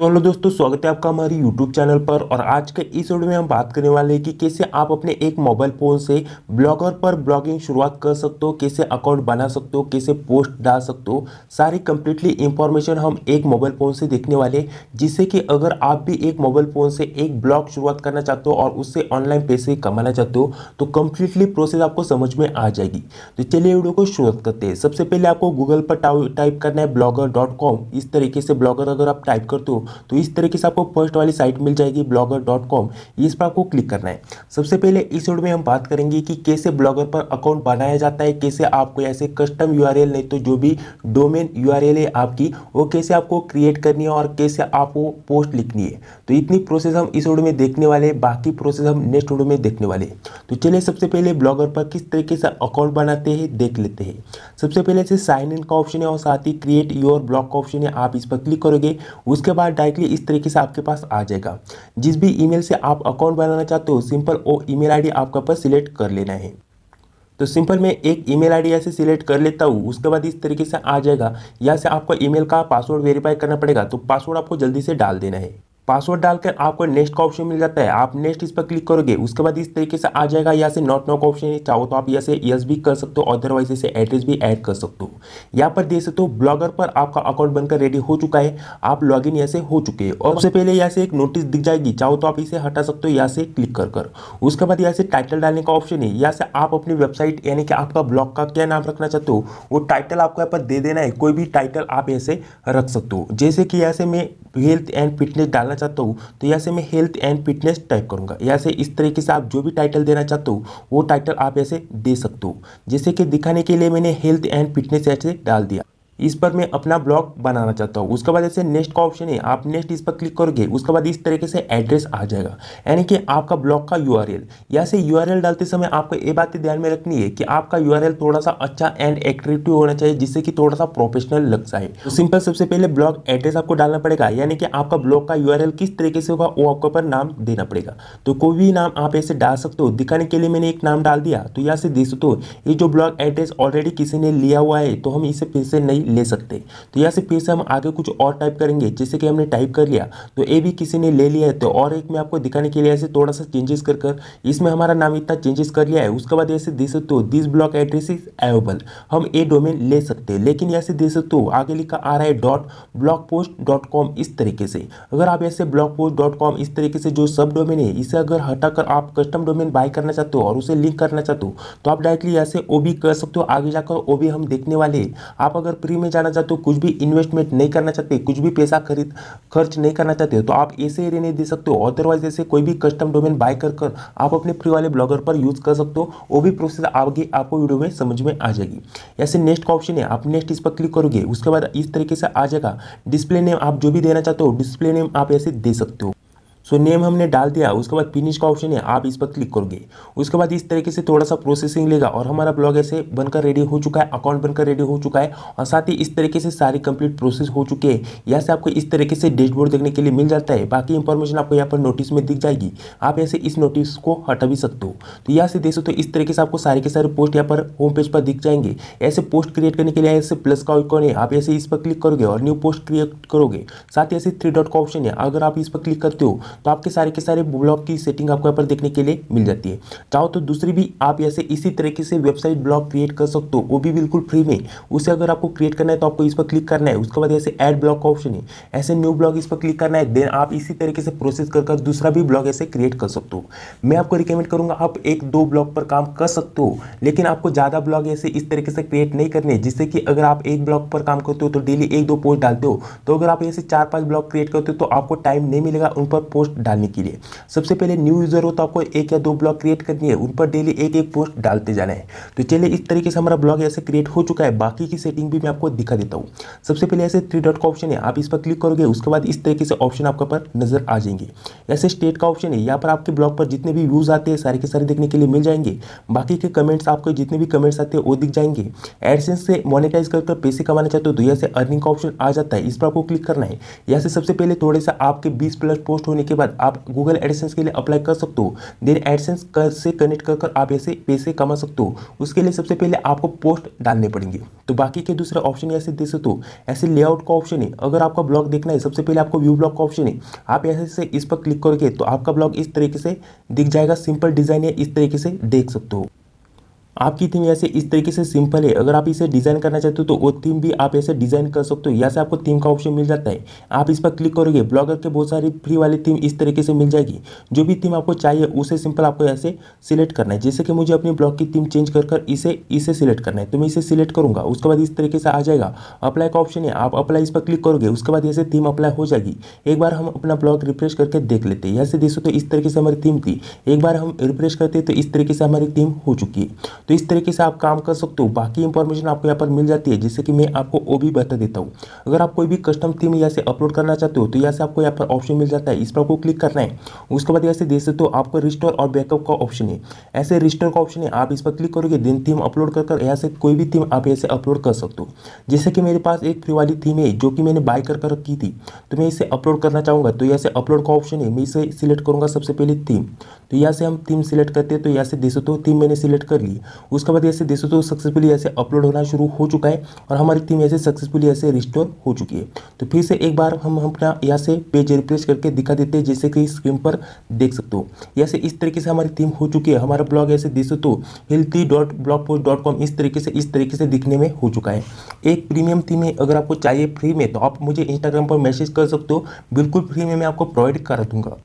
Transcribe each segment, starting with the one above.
तो हेलो दोस्तों स्वागत है आपका हमारी यूट्यूब चैनल पर और आज के इस वीडियो में हम बात करने वाले हैं कि कैसे आप अपने एक मोबाइल फ़ोन से ब्लॉगर पर ब्लॉगिंग शुरुआत कर सकते हो कैसे अकाउंट बना सकते हो कैसे पोस्ट डाल सकते हो सारी कंप्लीटली इंफॉर्मेशन हम एक मोबाइल फ़ोन से देखने वाले जिससे कि अगर आप भी एक मोबाइल फ़ोन से एक ब्लॉग शुरुआत करना चाहते हो और उससे ऑनलाइन पैसे कमाना चाहते हो तो कम्प्लीटली प्रोसेस आपको समझ में आ जाएगी तो चलिए वीडियो को शुरुआत करते हैं सबसे पहले आपको गूगल पर टाइप करना है ब्लॉगर इस तरीके से ब्लॉगर अगर आप टाइप करते हो तो इस तरीके से आपको फर्स्ट वाली साइट मिल जाएगी ब्लॉगर डॉट कॉम इस पर आपको क्लिक करना है सबसे पहले इस वीडियो में हम बात करेंगे कि कैसे ब्लॉगर पर अकाउंट बनाया जाता है कैसे आपको ऐसे कस्टम यू नहीं तो जो भी डोमेन यू है आपकी वो कैसे आपको क्रिएट करनी है और कैसे आपको पोस्ट लिखनी है तो इतनी प्रोसेस हम इस वीडियो में देखने वाले हैं बाकी प्रोसेस हम नेक्स्ट वीडियो में देखने वाले हैं तो चलिए सबसे पहले ब्लॉगर पर किस तरीके से अकाउंट बनाते हैं देख लेते हैं सबसे पहले से साइन इन का ऑप्शन है और साथ ही क्रिएट योर ब्लॉग का ऑप्शन है आप इस पर क्लिक करोगे उसके बाद डायरेक्टली इस तरीके से आपके पास आ जाएगा जिस भी ईमेल से आप अकाउंट बनाना चाहते हो सिंपल वो ईमेल आईडी आपके पास सिलेक्ट कर लेना है तो सिंपल मैं एक ईमेल आईडी ऐसे सिलेक्ट कर लेता हूँ उसके बाद इस तरीके से आ जाएगा यहाँ से आपको ईमेल का पासवर्ड वेरीफाई करना पड़ेगा तो पासवर्ड आपको जल्दी से डाल देना है पासवर्ड डालकर आपको नेक्स्ट का ऑप्शन मिल जाता है आप नेक्स्ट इस पर क्लिक करोगे उसके बाद इस तरीके से आ जाएगा यहाँ से नॉट नो का ऑप्शन चाहो तो आप यहाँ से यस भी कर सकते हो अदरवाइज इसे एड्रेस भी ऐड कर सकते हो यहाँ पर देख सकते हो ब्लॉगर पर आपका अकाउंट बनकर रेडी हो चुका है आप लॉग इन से हो चुके हैं और सबसे पहले यहाँ से एक नोटिस दिख जाएगी चाहो तो आप इसे हटा सकते हो यहाँ से क्लिक कर कर उसके बाद यहाँ से टाइटल डालने का ऑप्शन है यहाँ से आप अपनी वेबसाइट यानी कि आपका ब्लॉग का क्या नाम रखना चाहते हो वो टाइटल आपको यहाँ पर दे देना है कोई भी टाइटल आप ऐसे रख सकते हो जैसे कि यहाँ से मैं हेल्थ एंड फिटनेस डालना देना चाहता हूँ तो यहाँ से मैं हेल्थ एंड फिटनेस टाइप करूँगा यहाँ से इस तरीके से आप जो भी टाइटल देना चाहते हो वो टाइटल आप ऐसे दे सकते हो जैसे कि दिखाने के लिए मैंने हेल्थ एंड फिटनेस ऐसे डाल दिया इस पर मैं अपना ब्लॉग बनाना चाहता हूँ उसके बाद जैसे नेक्स्ट का ऑप्शन है आप नेक्स्ट इस पर क्लिक करोगे उसके बाद इस तरीके से एड्रेस आ जाएगा यानी कि आपका ब्लॉग का यू आर एल यहाँ से यू आर एल डालते समय आपको ये बातें ध्यान में रखनी है कि आपका यू आर एल थोड़ा सा अच्छा एंड एट्रेक्टिव होना चाहिए जिससे कि थोड़ा सा प्रोफेशनल लग जाए तो सिंपल सबसे पहले ब्लॉग एड्रेस आपको डालना पड़ेगा यानी कि आपका ब्लॉग का यू आर एल किस तरीके से होगा वो आपको पर नाम देना पड़ेगा तो कोई भी नाम आप ऐसे डाल सकते हो दिखाने के लिए मैंने एक नाम डाल दिया तो यहाँ से देख सकते हो ये जो ब्लॉग एड्रेस ऑलरेडी किसी ने लिया हुआ है तो हम इसे फिर से नहीं ले सकते तो यहाँ से फिर से हम आगे कुछ और टाइप करेंगे जैसे कि हमने टाइप कर लिया तो ए भी किसी ने ले लिया है तो और एक मैं आपको दिखाने के लिए ऐसे थोड़ा सा चेंजेस कर कर इसमें हमारा नाम इतना चेंजेस कर लिया है उसके बाद ऐसे दे सकते हो this blog address is available हम ए डोमेन ले सकते हैं लेकिन यहाँ से दे सकते हो आगे लिखा आ रहा है dot blogspot dot com इस तरीके से अगर आप ऐसे ब्लॉक पोस्ट डॉट कॉम इस तरीके से जो सब डोमेन है इसे अगर हटाकर आप कस्टम डोमेन बाय करना चाहते हो और उसे लिंक करना चाहते हो तो आप डायरेक्टली यहाँ से ओ भी कर सकते हो आगे जाकर ओ भी हम देखने वाले आप अगर प्री फ्री में जाना चाहते हो कुछ भी इन्वेस्टमेंट नहीं करना चाहते कुछ भी पैसा खरीद खर्च नहीं करना चाहते तो आप ऐसे एरिया नहीं दे सकते हो अदरवाइज ऐसे कोई भी कस्टम डोमेन बाय कर कर आप अपने फ्री वाले ब्लॉगर पर यूज़ कर सकते हो वो भी प्रोसेस आगे आपको वीडियो में समझ में आ जाएगी ऐसे नेक्स्ट का ऑप्शन है आप नेक्स्ट इस पर क्लिक करोगे उसके बाद इस तरीके से आ जाएगा डिस्प्ले नेम आप जो भी देना चाहते हो डिस्प्ले नेम आप ऐसे दे सकते हो सो नेम हमने डाल दिया उसके बाद फिनिश का ऑप्शन है आप इस पर क्लिक करोगे उसके बाद इस तरीके से थोड़ा सा प्रोसेसिंग लेगा और हमारा ब्लॉग ऐसे बनकर रेडी हो चुका है अकाउंट बनकर रेडी हो चुका है और साथ ही इस तरीके से सारी कंप्लीट प्रोसेस हो चुके हैं यहाँ से आपको इस तरीके से डैशबोर्ड देखने के लिए मिल जाता है बाकी इंफॉर्मेशन आपको यहाँ पर नोटिस में दिख जाएगी आप ऐसे इस नोटिस को हटा भी सकते हो तो यहाँ से देख सकते हो इस तरीके से आपको सारे के सारे पोस्ट यहाँ पर होम पेज पर दिख जाएंगे ऐसे पोस्ट क्रिएट करने के लिए ऐसे प्लस का ऑप्शन है आप ऐसे इस पर क्लिक करोगे और न्यू पोस्ट क्रिएट करोगे साथ ही ऐसे थ्री डॉट का ऑप्शन है अगर आप इस पर क्लिक करते हो तो आपके सारे के सारे ब्लॉग की सेटिंग आपको यहाँ पर देखने के लिए मिल जाती है चाहो तो दूसरी भी आप ऐसे इसी तरीके से वेबसाइट ब्लॉग क्रिएट कर सकते हो वो भी बिल्कुल फ्री में उसे अगर आपको क्रिएट करना है तो आपको इस पर क्लिक करना है उसके बाद ऐसे एड ब्लॉग का ऑप्शन है ऐसे न्यू ब्लॉग इस पर क्लिक करना है देन आप इसी तरीके से प्रोसेस कर दूसरा भी ब्लॉग ऐसे क्रिएट कर सकते हो मैं आपको रिकमेंड करूंगा आप एक दो ब्लॉग पर काम कर सकते हो लेकिन आपको ज़्यादा ब्लॉग ऐसे इस तरीके से क्रिएट नहीं करने जिससे कि अगर आप एक ब्लॉग पर काम करते हो तो डेली एक दो पोस्ट डालते हो तो अगर आप ऐसे चार पांच ब्लॉग क्रिएट करते हो तो आपको टाइम नहीं मिलेगा उन पर पोस्ट पोस्ट डालने के लिए सबसे पहले न्यू यूज़र हो तो आपको एक या दो ब्लॉग क्रिएट करनी है उन पर डेली एक एक पोस्ट डालते जाना है तो चलिए इस तरीके से हमारा ब्लॉग ऐसे क्रिएट हो चुका है बाकी की सेटिंग भी मैं आपको दिखा देता हूँ सबसे पहले ऐसे थ्री डॉट का ऑप्शन है आप इस पर क्लिक करोगे उसके बाद इस तरीके से ऑप्शन आपके पर नजर आ जाएंगे ऐसे स्टेट का ऑप्शन है यहाँ पर आपके ब्लॉग पर जितने भी व्यूज़ आते हैं सारे के सारे देखने के लिए मिल जाएंगे बाकी के कमेंट्स आपके जितने भी कमेंट्स आते हैं वो दिख जाएंगे एडसेंस से मोनिटाइज कर पैसे कमाना चाहते हो तो यहाँ से अर्निंग का ऑप्शन आ जाता है इस पर आपको क्लिक करना है यहाँ से सबसे पहले थोड़े सा आपके बीस प्लस पोस्ट होने के उसके बाद आप गूगल एडसेंस के लिए अप्लाई कर सकते हो देन एडसेंस से कनेक्ट कर कर आप ऐसे पैसे कमा सकते हो उसके लिए सबसे पहले आपको पोस्ट डालने पड़ेंगे तो बाकी के दूसरे ऑप्शन ऐसे दे सकते हो ऐसे लेआउट का ऑप्शन है अगर आपका ब्लॉग देखना है सबसे पहले आपको व्यू ब्लॉग का ऑप्शन है आप ऐसे से इस पर क्लिक करके तो आपका ब्लॉग इस तरीके से दिख जाएगा सिंपल डिज़ाइन है इस तरीके से देख सकते हो आपकी थीम ऐसे इस तरीके से सिंपल है अगर आप इसे डिज़ाइन करना चाहते हो तो वो थीम भी आप ऐसे डिज़ाइन कर सकते हो यहाँ से आपको थीम का ऑप्शन मिल जाता है आप इस पर क्लिक करोगे ब्लॉगर के बहुत सारी फ्री वाली थीम इस तरीके से मिल जाएगी जो भी थीम आपको चाहिए उसे सिंपल आपको ऐसे सिलेक्ट करना है जैसे कि मुझे अपनी ब्लॉग की थीम चेंज कर इसे इसे सिलेक्ट करना है तो मैं इसे सिलेक्ट करूँगा उसके बाद इस तरीके से आ जाएगा अप्लाई का ऑप्शन है आप अप्लाई इस पर क्लिक करोगे उसके बाद ऐसे थीम अप्लाई हो जाएगी एक बार हम अपना ब्लॉग रिफ्रेश करके देख लेते हैं यहाँ से देखो तो इस तरीके से हमारी थीम थी एक बार हम रिफ्रेश करते हैं तो इस तरीके से हमारी थीम हो चुकी है तो इस तरीके से आप काम कर सकते हो बाकी इंफॉर्मेशन आपको यहाँ पर मिल जाती है जैसे कि मैं आपको वो भी बता देता हूँ अगर आप कोई भी कस्टम थीम यहाँ से अपलोड करना चाहते हो तो यहाँ से आपको यहाँ पर ऑप्शन मिल जाता है इस पर आपको क्लिक करना है उसके बाद यहाँ से देख सकते हो आपको रिस्टोर और बैकअप का ऑप्शन है ऐसे रिस्टोर का ऑप्शन है आप इस पर क्लिक करोगे दिन थीम अपलोड कर कर यहाँ से कोई भी थीम आप यहाँ से अपलोड कर सकते हो जैसे कि मेरे पास एक फ्री वाली थीम है जो कि मैंने बाय कर रखी थी तो मैं इसे अपलोड करना चाहूँगा तो यहाँ से अपलोड का ऑप्शन है मैं इसे सिलेक्ट करूँगा सबसे पहले थीम तो यहाँ से हम थीम सिलेक्ट करते हैं तो यहाँ से देख सकते हो थीम मैंने सिलेक्ट कर ली उसके बाद ऐसे देखो तो सक्सेसफुली ऐसे अपलोड होना शुरू हो चुका है और हमारी थीम ऐसे सक्सेसफुली ऐसे रिस्टोर हो चुकी है तो फिर से एक बार हम अपना यहाँ से पेज रिप्लेस करके दिखा देते हैं जैसे कि स्क्रीन पर देख सकते हो ऐसे इस तरीके से हमारी थीम हो चुकी है हमारा ब्लॉग ऐसे देशों तो healthy dot blogspot dot com इस तरीके से इस तरीके से दिखने में हो चुका है एक प्रीमियम थीम है अगर आपको चाहिए फ्री में तो आप मुझे इंस्टाग्राम पर मैसेज कर सकते हो बिल्कुल फ्री में मैं आपको प्रोवाइड करा दूंगा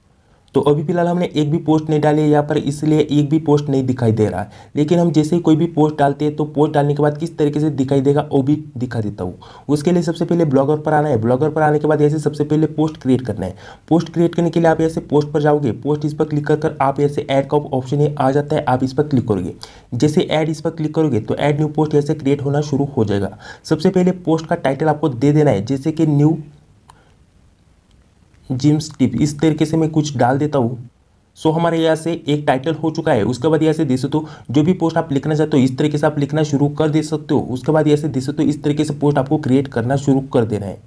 तो अभी फिलहाल हमने एक भी पोस्ट नहीं डाली है यहाँ पर इसलिए एक भी पोस्ट नहीं दिखाई दे रहा है लेकिन हम जैसे ही कोई भी पोस्ट डालते हैं तो पोस्ट डालने के बाद किस तरीके से दिखाई देगा वो भी दिखा देता हूँ उसके लिए सबसे पहले ब्लॉगर पर आना है ब्लॉगर पर आने के बाद ऐसे सबसे पहले पोस्ट क्रिएट करना है पोस्ट क्रिएट करने के लिए आप ऐसे पोस्ट पर जाओगे पोस्ट इस पर क्लिक कर कर आप ऐसे ऐड का ऑप्शन आ जाता है आप इस पर क्लिक करोगे जैसे ऐड इस पर क्लिक करोगे तो ऐड न्यू पोस्ट ऐसे क्रिएट होना शुरू हो जाएगा सबसे पहले पोस्ट का टाइटल आपको दे देना है जैसे कि न्यू जिम्स टिप इस तरीके से मैं कुछ डाल देता हूँ सो so, हमारे यहाँ से एक टाइटल हो चुका है उसके बाद यहाँ से दे सकते हो जो भी पोस्ट आप लिखना चाहते हो इस तरीके से आप लिखना शुरू कर दे सकते हो उसके बाद यहाँ से दे सकते हो इस तरीके से पोस्ट आपको क्रिएट करना शुरू कर देना है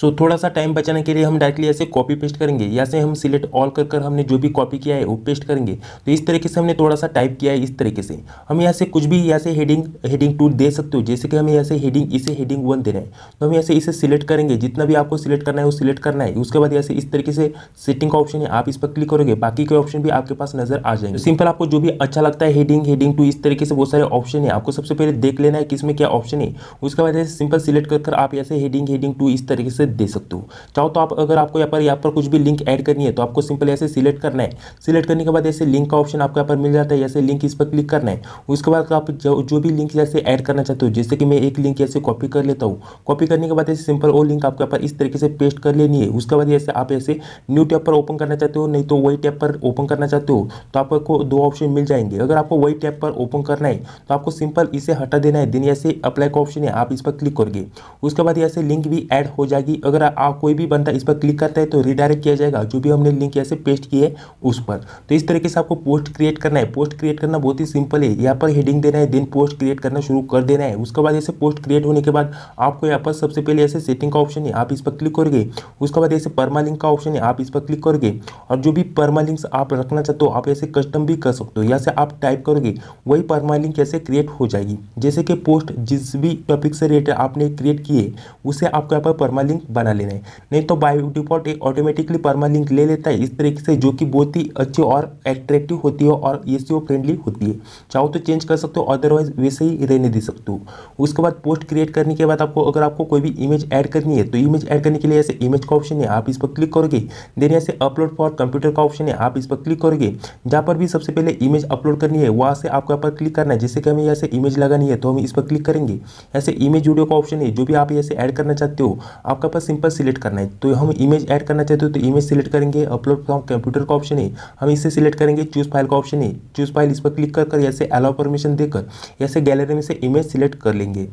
सो so, थोड़ा सा टाइम बचाने के लिए हम डायरेक्टली ऐसे कॉपी पेस्ट करेंगे या से हम सिलेक्ट ऑल कर कर हमने जो भी कॉपी किया है वो पेस्ट करेंगे तो इस तरीके से हमने थोड़ा सा टाइप किया है इस तरीके से हम यहाँ से कुछ भी यहाँ से हेडिंग हेडिंग टू दे सकते हो जैसे कि हमें यहाँ से हेडिंग इसे हेडिंग वन देना है तो हम यहाँ से इसे सिलेक्ट करेंगे जितना भी आपको सिलेक्ट करना है वो सिलेक्ट करना है उसके बाद यहाँ से इस तरीके से सेटिंग का ऑप्शन है आप इस पर क्लिक करोगे बाकी के ऑप्शन भी आपके पास नजर आ जाएंगे सिंपल आपको जो भी अच्छा लगता है हेडिंग हेडिंग टू इस तरीके से बहुत सारे ऑप्शन है आपको सबसे पहले देख लेना है किसमें क्या ऑप्शन है उसके बाद सिंपल सिलेक्ट कर आप यहाँ से हेडिंग हेडिंग टू इस तरीके से से दे सकते हो चाहो तो आप अगर आपको यहाँ पर यहाँ पर कुछ भी लिंक ऐड करनी है तो आपको सिंपल ऐसे सिलेक्ट करना है सिलेक्ट करने के बाद ऐसे लिंक का ऑप्शन आपको यहाँ पर मिल जाता है ऐसे लिंक इस पर क्लिक करना है उसके बाद आप जो, जो भी लिंक जैसे ऐड करना चाहते हो जैसे कि मैं एक लिंक ऐसे कॉपी कर लेता हूँ कॉपी करने के बाद ऐसे सिंपल वो लिंक आपके यहाँ इस तरीके से पेस्ट कर लेनी है उसके बाद ऐसे आप ऐसे न्यू टैप पर ओपन करना चाहते हो नहीं तो वही टैप पर ओपन करना चाहते हो तो आपको दो ऑप्शन मिल जाएंगे अगर आपको वही टैप पर ओपन करना है तो आपको सिंपल इसे हटा देना है दिन ऐसे अप्लाई का ऑप्शन है आप इस पर क्लिक करोगे उसके बाद ऐसे लिंक भी ऐड हो जाएगी कि अगर आप कोई भी बंदा इस पर क्लिक करता है तो रिडायरेक्ट किया जाएगा जो भी हमने लिंक ऐसे पेस्ट किए उस पर तो इस तरीके से आपको पोस्ट क्रिएट करना है पोस्ट क्रिएट करना बहुत ही सिंपल है यहाँ पर हेडिंग देना है देन पोस्ट क्रिएट करना शुरू कर देना है उसके बाद ऐसे पोस्ट क्रिएट होने के बाद आपको यहाँ पर सबसे पहले ऐसे सेटिंग का ऑप्शन है आप इस पर क्लिक करोगे उसके बाद ऐसे परमा लिंक का ऑप्शन है आप इस पर क्लिक करोगे और जो भी परमा लिंक्स आप रखना चाहते हो आप ऐसे कस्टम भी कर सकते हो या से आप टाइप करोगे वही परमा लिंक ऐसे क्रिएट हो जाएगी जैसे कि पोस्ट जिस भी टॉपिक से रिलेटेड आपने क्रिएट किए उसे आपको यहाँ पर परमा लिंक लिंक बना लेना है नहीं तो बायो डिफॉल्ट एक ऑटोमेटिकली परमा लिंक ले लेता है इस तरीके से जो कि बहुत ही अच्छी और एट्रैक्टिव होती है और ए फ्रेंडली होती है चाहो तो चेंज कर सकते हो अदरवाइज वैसे ही रहने दे सकते हो उसके बाद पोस्ट क्रिएट करने के बाद आपको अगर आपको कोई भी इमेज ऐड करनी है तो इमेज ऐड करने के लिए ऐसे इमेज का ऑप्शन है आप इस पर क्लिक करोगे देन ऐसे अपलोड फॉर कंप्यूटर का ऑप्शन है आप इस पर क्लिक करोगे जहाँ पर भी सबसे पहले इमेज अपलोड करनी है वहाँ से आपको यहाँ पर क्लिक करना है जैसे कि हमें यहाँ से इमेज लगानी है तो हम इस पर क्लिक करेंगे ऐसे इमेज वीडियो का ऑप्शन है जो भी आप ऐसे ऐड करना चाहते हो आपका यहाँ पर सिंपल सिलेक्ट करना है तो हम इमेज ऐड करना चाहते हो तो इमेज सिलेक्ट करेंगे अपलोड फ्रॉम कंप्यूटर का ऑप्शन है हम इसे सिलेक्ट करेंगे चूज फाइल का ऑप्शन है चूज फाइल इस पर क्लिक कर कर या अलाउ परमिशन देकर ऐसे गैलरी में से इमेज सिलेक्ट कर लेंगे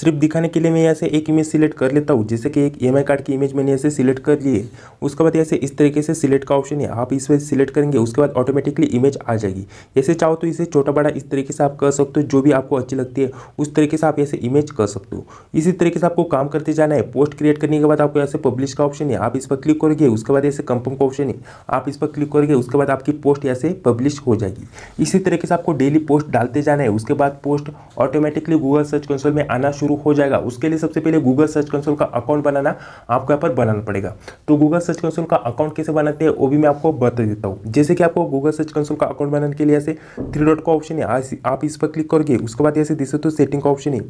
सिर्फ दिखाने के लिए मैं यहाँ से एक इमेज सिलेक्ट कर लेता हूँ जैसे कि एक ई e कार्ड की इमेज मैंने यहाँ से सिलेक्ट कर ली है उसके बाद यहाँ इस तरीके से सिलेक्ट का ऑप्शन है आप इस पर सिलेक्ट करेंगे उसके बाद ऑटोमेटिकली इमेज आ जाएगी ऐसे चाहो तो इसे छोटा बड़ा इस तरीके से आप कर सकते हो जो भी आपको अच्छी लगती है उस तरीके से आप ऐसे इमेज कर सकते हो इसी तरीके से आपको काम करते जाना है पोस्ट क्रिएट करने के बाद आपको यहाँ से पब्लिश का ऑप्शन है आप इस पर क्लिक करोगे उसके बाद ऐसे कंफर्म का ऑप्शन है आप इस पर क्लिक करोगे उसके बाद आपकी पोस्ट यहाँ से पब्लिश हो जाएगी इसी तरीके से आपको डेली पोस्ट डालते जाना है उसके बाद post automatically Google search console में आना शुरू हो जाएगा उसके लिए सबसे पहले गूगल सर्च कंसोल का अकाउंट बनाना आपको यहाँ पर बनाना पड़ेगा तो गूगल सर्च कंसोल का अकाउंट कैसे बनाते हैं वो भी मैं आपको बता देता हूँ जैसे कि आपको गूगल सर्च कंसोल का अकाउंट बनाने के लिए ऐसे थ्री डॉट का ऑप्शन तो है आप इस पर क्लिक करोगे उसके बाद ऐसे दिशा तो सेटिंग का ऑप्शन है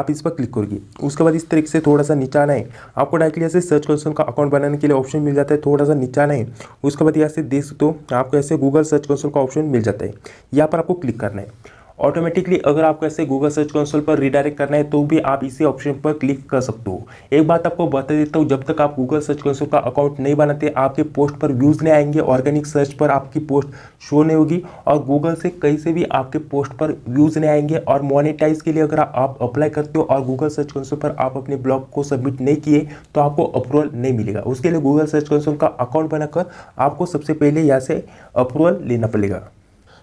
आप इस पर क्लिक करोगे उसके बाद इस तरीके से थोड़ा सा नीचा आना है आपको डायरेक्टली ऐसे सर्च कंसोल का अकाउंट बनाने के लिए ऑप्शन मिल जाता है थोड़ा सा नीचा आना है उसके बाद यहाँ से देख सकते हो आपको ऐसे गूगल सर्च कंसोल का ऑप्शन मिल जाता है यहाँ पर आपको क्लिक करना है ऑटोमेटिकली अगर आपको ऐसे गूगल सर्च कंसोल पर रिडायरेक्ट करना है तो भी आप इसी ऑप्शन पर क्लिक कर सकते हो एक बात आपको बता देता हूँ जब तक आप गूगल सर्च कंसोल का अकाउंट नहीं बनाते आपके पोस्ट पर व्यूज़ नहीं आएंगे ऑर्गेनिक सर्च पर आपकी पोस्ट शो नहीं होगी और गूगल से कहीं से भी आपके पोस्ट पर व्यूज़ नहीं आएंगे और मोनिटाइज के लिए अगर आप अप्लाई करते हो और गूगल सर्च कंसोल पर आप अपने ब्लॉग को सबमिट नहीं किए तो आपको अप्रूवल नहीं मिलेगा उसके लिए गूगल सर्च कंसोल का अकाउंट बनाकर आपको सबसे पहले यहाँ से अप्रूवल लेना पड़ेगा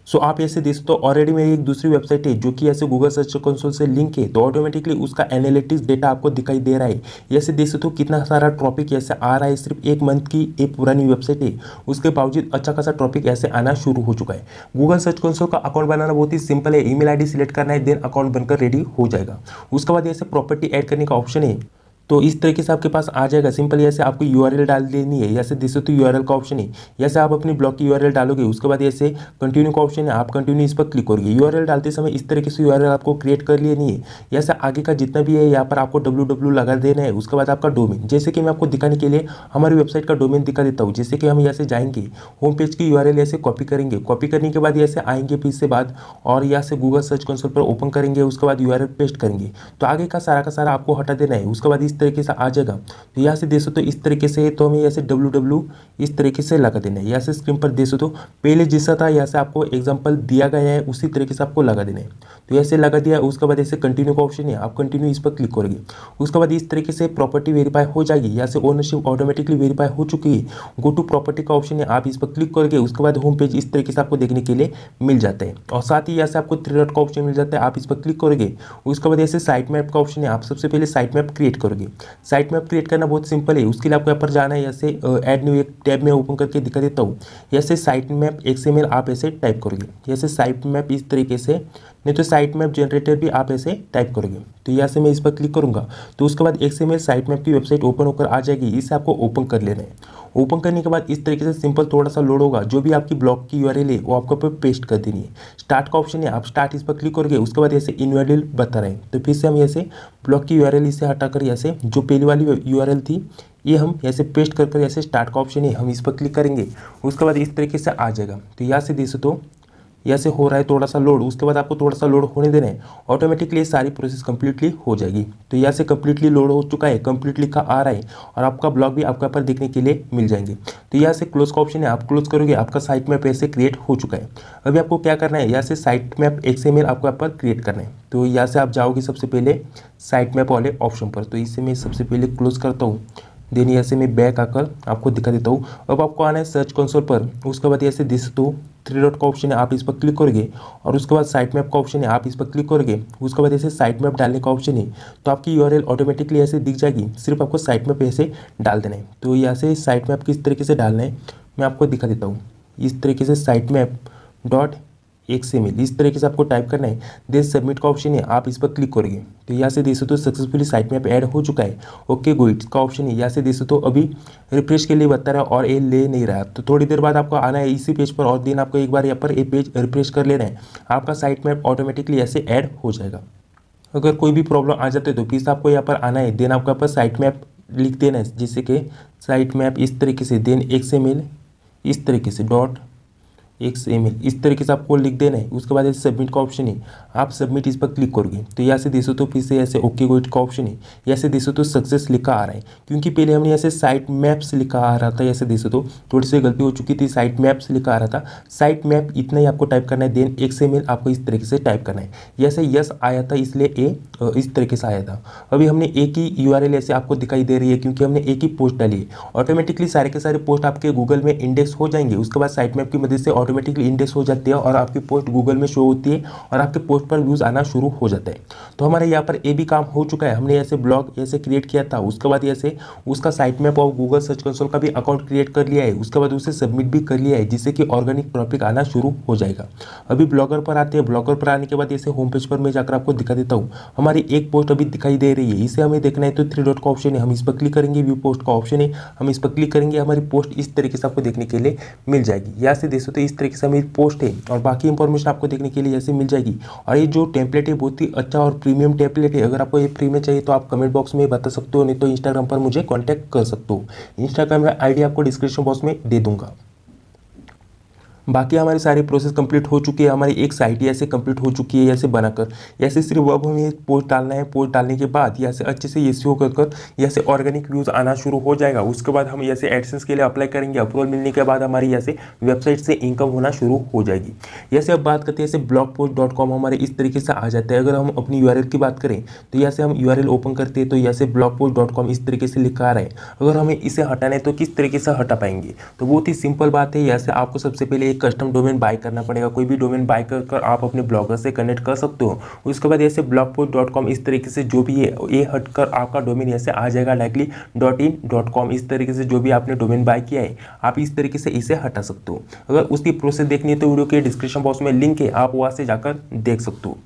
सो आप ऐसे देख सकते हो ऑलरेडी मेरी एक दूसरी वेबसाइट है जो कि ऐसे गूगल सर्च कंसोल से लिंक है तो ऑटोमेटिकली उसका एनालिटिक्स डेटा आपको दिखाई दे रहा है ऐसे देख सकते हो कितना सारा ट्रॉपिक ऐसे आ रहा है सिर्फ एक मंथ की एक पुरानी वेबसाइट है उसके बावजूद अच्छा खासा ट्रॉपिक ऐसे आना शुरू हो चुका है गूगल सर्च कंसोल का अकाउंट बनाना बहुत ही सिंपल है ई मेल सिलेक्ट करना है देन अकाउंट बनकर रेडी हो जाएगा उसके बाद ऐसे प्रॉपर्टी एड करने का ऑप्शन है तो इस तरीके से आपके पास आ जाएगा सिंपल ऐसे आपको यू डाल देनी है ऐसे दिशो तो यू का ऑप्शन है ऐसे आप अपनी ब्लॉग की यू डालोगे उसके बाद ऐसे कंटिन्यू का ऑप्शन है आप कंटिन्यू इस पर क्लिक करोगे यू डालते समय इस तरीके से यू आपको क्रिएट कर लेनी है ऐसे आगे का जितना भी है यहाँ पर आपको डब्ल्यू लगा देना है उसके बाद आपका डोमेन जैसे कि मैं आपको दिखाने के लिए हमारी वेबसाइट का डोमेन दिखा देता हूँ जैसे कि हम यहाँ से जाएंगे होम पेज की यू ऐसे कॉपी करेंगे कॉपी करने के बाद ऐसे आएंगे फिर से बाद और यहाँ से गूगल सर्च कंसोल पर ओपन करेंगे उसके बाद यू पेस्ट करेंगे तो आगे का सारा का सारा आपको हटा देना है उसके बाद इस तरीके से आ जाएगा तो यहाँ से देख सकते हो इस तरीके से तो हमें यहाँ से डब्ल्यू डब्ल्यू इस तरीके से लगा देना है यहाँ से स्क्रीन पर देख सकते हो पहले जैसा था यहाँ से आपको एग्जाम्पल दिया गया है उसी तरीके से आपको लगा देना है तो यहाँ से लगा दिया उसके बाद ऐसे कंटिन्यू का ऑप्शन है आप कंटिन्यू इस पर क्लिक करोगे उसके बाद इस तरीके से प्रॉपर्टी वेरीफाई हो जाएगी यहाँ से ओनरशिप ऑटोमेटिकली वेरीफाई हो चुकी है गो टू प्रॉपर्टी का ऑप्शन है आप इस पर क्लिक करोगे उसके बाद होम पेज इस तरीके से आपको देखने के लिए मिल जाता है और साथ ही यहाँ से आपको थ्री डॉट का ऑप्शन मिल जाता है आप इस पर क्लिक करोगे उसके बाद ऐसे साइट मैप का ऑप्शन है आप सबसे पहले साइट मैप क्रिएट करोगे साइट मैप क्रिएट करना बहुत सिंपल है उसके लिए आपको यहाँ पर जाना है ऐसे एड न्यू एक टैब में ओपन करके दिखा देता हूँ ऐसे साइट मैप एक्सएमएल आप ऐसे टाइप करोगे ऐसे साइट मैप इस तरीके से नहीं तो साइट मैप जनरेटर भी आप ऐसे टाइप करोगे तो यहाँ से मैं इस पर क्लिक करूँगा तो उसके बाद एक से मेरे साइट मैप की वेबसाइट ओपन होकर आ जाएगी इसे आपको ओपन कर लेना है ओपन करने के बाद इस तरीके से सिंपल थोड़ा सा लोड होगा जो भी आपकी ब्लॉक की यू है वो आपको पेस्ट कर देनी है स्टार्ट का ऑप्शन है आप स्टार्ट इस पर क्लिक करोगे उसके बाद ऐसे इनवेडियल बता रहे हैं तो फिर से हम ऐसे ब्लॉक की यू आर इसे हटा कर ऐसे जो पहली वाली यू थी ये हम ऐसे पेस्ट कर कर ऐसे स्टार्ट का ऑप्शन है हम इस पर क्लिक करेंगे उसके बाद इस तरीके से आ जाएगा तो यहाँ से देख सकते तो यहाँ से हो रहा है थोड़ा सा लोड उसके बाद आपको थोड़ा सा लोड होने देना है ऑटोमेटिकली सारी प्रोसेस कंप्लीटली हो जाएगी तो यहाँ से कंप्लीटली लोड हो चुका है कंप्लीटली का आ रहा है और आपका ब्लॉग भी आपके पर देखने के लिए मिल जाएंगे तो यहाँ से क्लोज का ऑप्शन है आप क्लोज करोगे आपका साइट मैप ऐसे क्रिएट हो चुका है अभी आपको क्या करना है यहाँ से साइट मैप एक से मेल आपको यहाँ पर क्रिएट करना है तो यहाँ से आप जाओगे सबसे पहले साइट मैप वाले ऑप्शन पर तो इसे मैं सबसे पहले क्लोज करता हूँ देन यहाँ से मैं बैक आकर आपको दिखा देता हूँ अब आपको आना है सर्च कंसोल पर उसके बाद यहाँ से दिस दो थ्री डॉट का ऑप्शन है आप इस पर क्लिक करोगे और उसके बाद साइट मैप का ऑप्शन है आप इस पर क्लिक करोगे उसके बाद ऐसे साइट मैप डालने का ऑप्शन है तो आपकी यू ऑटोमेटिकली ऐसे दिख जाएगी सिर्फ आपको साइट मैप ऐसे डाल देना है तो यहाँ से साइट मैप किस तरीके से डालना है मैं आपको दिखा देता हूँ इस तरीके से साइट मैप डॉट एक से मेल इस तरीके से आपको टाइप करना है देन सबमिट का ऑप्शन है आप इस पर क्लिक करोगे तो यहाँ से देखो तो सक्सेसफुली साइट में आप ऐड हो चुका है ओके गोइट का ऑप्शन है यहाँ से देखो तो अभी रिफ्रेश के लिए बता रहा है और ये ले नहीं रहा तो थोड़ी देर बाद आपको आना है इसी पेज पर और दिन आपको एक बार यहाँ पर ये पेज रिफ्रेश कर लेना है आपका साइट मैप ऑटोमेटिकली ऐसे ऐड हो जाएगा अगर कोई भी प्रॉब्लम आ जाता है तो प्लीज़ आपको यहाँ पर आना है देन आपको पर साइट मैप लिख देना है जैसे कि साइट मैप इस तरीके से देन एक से मेल इस तरीके से डॉट एक से एम इस तरीके से आपको लिख देना है उसके बाद ऐसे सबमिट का ऑप्शन है आप सबमिट इस पर क्लिक करोगे तो यहाँ से देखो तो फिर से ऐसे ओके गोइट का ऑप्शन है यहाँ से देखो तो सक्सेस लिखा आ रहा है क्योंकि पहले हमने ऐसे साइट मैप्स लिखा आ रहा था यहाँ से देखो तो थोड़ी सी गलती हो चुकी थी साइट मैप्स लिखा आ रहा था साइट मैप इतना ही आपको टाइप करना है देन एक से आपको इस तरीके से टाइप करना है ऐसे यस आया था इसलिए ए इस तरीके से आया था अभी हमने एक ही यू ऐसे आपको दिखाई दे रही है क्योंकि हमने एक ही पोस्ट डाली है ऑटोमेटिकली सारे के सारे पोस्ट आपके गूगल में इंडेक्स हो जाएंगे उसके बाद साइट मैप की मदद से ऑटोमेटिकली इंडेक्स हो जाती है और आपकी पोस्ट गूगल में शो होती है और आपके पोस्ट पर व्यूज़ आना शुरू हो जाता है तो हमारे यहाँ पर ये भी काम हो चुका है हमने ऐसे ब्लॉग ऐसे क्रिएट किया था उसके बाद ऐसे उसका साइट मैप और गूगल सर्च कंसोल का भी अकाउंट क्रिएट कर लिया है उसके बाद उसे सबमिट भी कर लिया है जिससे कि ऑर्गेनिक ट्रॉफिक आना शुरू हो जाएगा अभी ब्लॉगर पर आते हैं ब्लॉगर पर आने के बाद ऐसे होम पेज पर मैं जाकर आपको दिखा देता हूँ हमारी एक पोस्ट अभी दिखाई दे रही है इसे हमें देखना है तो थ्री डॉट का ऑप्शन है हम इस पर क्लिक करेंगे व्यू पोस्ट का ऑप्शन है हम इस पर क्लिक करेंगे हमारी पोस्ट इस तरीके से आपको देखने के लिए मिल जाएगी यहाँ से देखो तो इस तरीके से मेरी पोस्ट है और बाकी इन्फॉर्मेशन आपको देखने के लिए ऐसे मिल जाएगी और ये जो टेम्पलेट है बहुत ही अच्छा और प्रीमियम टेम्पलेट है अगर आपको ये फ्री में चाहिए तो आप कमेंट बॉक्स में बता सकते हो नहीं तो इंस्टाग्राम पर मुझे कॉन्टैक्ट कर सकते हो इंस्टाग्राम आईडी आपको डिस्क्रिप्शन बॉक्स में दे दूंगा बाकी हमारी सारी प्रोसेस कंप्लीट हो चुकी है हमारी एक साइट ऐसे कंप्लीट हो चुकी है ऐसे बनाकर ऐसे सिर्फ अब हमें पोस्ट डालना है पोस्ट डालने के बाद यहाँ से अच्छे से ये सी कर कर से ऑर्गेनिक व्यूज़ आना शुरू हो जाएगा उसके बाद हम यहाँ से एडसेंस के लिए अप्लाई करेंगे अप्रूवल मिलने के बाद हमारी यहाँ से वेबसाइट से इनकम होना शुरू हो जाएगी ऐसे से अब बात करते हैं ऐसे ब्लॉग पोस्ट डॉट कॉम हमारे इस तरीके से आ जाता है अगर हम अपनी यू की बात करें तो या से हम यू ओपन करते हैं तो या से ब्लॉग पोस्ट डॉट कॉम इस तरीके से लिखा आ रहे हैं अगर हमें इसे हटाना है तो किस तरीके से हटा पाएंगे तो बहुत ही सिंपल बात है या से आपको सबसे पहले एक कस्टम डोमेन बाय करना पड़ेगा कोई भी डोमेन बाय कर, कर आप अपने ब्लॉगर से कनेक्ट कर सकते हो उसके बाद ऐसे ब्लॉग पोस्ट डॉट कॉम इस तरीके से जो भी है ये हट कर आपका डोमेन ऐसे आ जाएगा likely dot in dot com इस तरीके से जो भी आपने डोमेन बाय किया है आप इस तरीके से इसे हटा सकते हो अगर उसकी प्रोसेस देखनी है तो वीडियो के डिस्क्रिप्शन बॉक्स में लिंक है आप वहाँ से जाकर देख सकते हो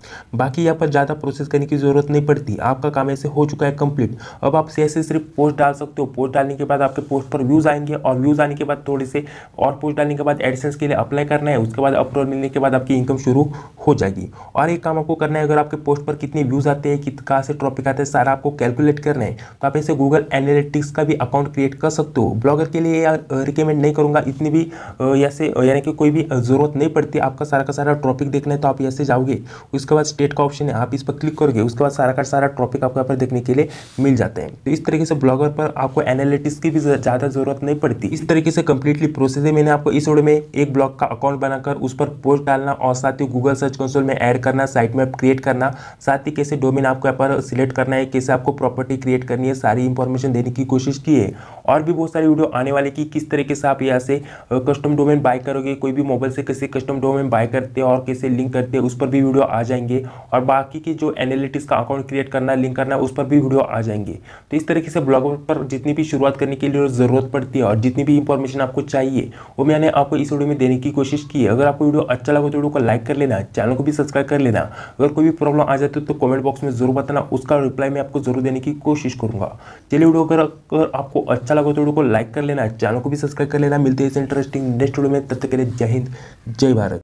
बाकी यहाँ पर ज़्यादा प्रोसेस करने की ज़रूरत नहीं पड़ती आपका काम ऐसे हो चुका है कंप्लीट अब आप ऐसे सिर्फ पोस्ट डाल सकते हो पोस्ट डालने के बाद आपके पोस्ट पर व्यूज़ आएंगे और व्यूज़ आने के बाद थोड़े से और पोस्ट डालने के बाद एडसेंस के लिए अप्लाई करना है उसके बाद अप्रूवल मिलने के बाद आपकी इनकम शुरू हो जाएगी और एक काम आपको करना है अगर आपके पोस्ट पर कितने व्यूज़ आते हैं कित कहाँ से ट्रॉपिक आते हैं सारा आपको कैलकुलेट करना है तो आप ऐसे गूगल एनालिटिक्स का भी अकाउंट क्रिएट कर सकते हो ब्लॉगर के लिए रिकमेंड नहीं करूँगा इतनी भी ऐसे यानी कि कोई भी ज़रूरत नहीं पड़ती आपका सारा का सारा टॉपिक देखना है तो आप ऐसे जाओगे उसके बाद स्टेट का ऑप्शन है आप इस पर क्लिक करोगे उसके बाद सारा का सारा ट्रॉपिक आपको यहाँ पर देखने के लिए मिल जाते हैं तो इस तरीके से ब्लॉगर पर आपको एनालिटिक्स की भी ज़्यादा ज़रूरत नहीं पड़ती इस तरीके से कंप्लीटली प्रोसेस है मैंने आपको इस वीडियो में एक ब्लॉग का अकाउंट बनाकर उस पर पोस्ट डालना और साथ ही गूगल सर्च कंसोल में ऐड करना साइट मैप क्रिएट करना साथ ही कैसे डोमेन आपको यहाँ पर सिलेक्ट करना है कैसे आपको प्रॉपर्टी क्रिएट करनी है सारी इंफॉर्मेशन देने की कोशिश की है और भी बहुत सारी वीडियो आने वाले की किस तरीके से आप यहाँ से कस्टम डोमेन बाय करोगे कोई भी मोबाइल से कैसे कस्टम डोमेन बाय करते हैं और कैसे लिंक करते हैं उस पर भी वीडियो आ जाएंगे और बाकी के जो एनालिटिक्स का अकाउंट क्रिएट करना लिंक करना उस पर भी वीडियो आ जाएंगे तो इस तरीके से ब्लॉग पर जितनी भी शुरुआत करने के लिए ज़रूरत पड़ती है और जितनी भी इंफॉर्मेशन आपको चाहिए वो मैंने आपको इस वीडियो में देने देने की कोशिश की अगर आपको वीडियो अच्छा लगा तो वीडियो को लाइक कर लेना चैनल को भी सब्सक्राइब कर लेना अगर कोई भी प्रॉब्लम आ जाती है तो कमेंट बॉक्स में जरूर बताना उसका रिप्लाई मैं आपको जरूर देने की कोशिश करूंगा चलिए वीडियो अगर अगर आपको अच्छा लगा तो वीडियो को लाइक कर लेना चैनल को भी सब्सक्राइब कर लेना मिलते हैं इंटरेस्टिंग नेक्स्ट वीडियो में तब तक के लिए जय हिंद जय भारत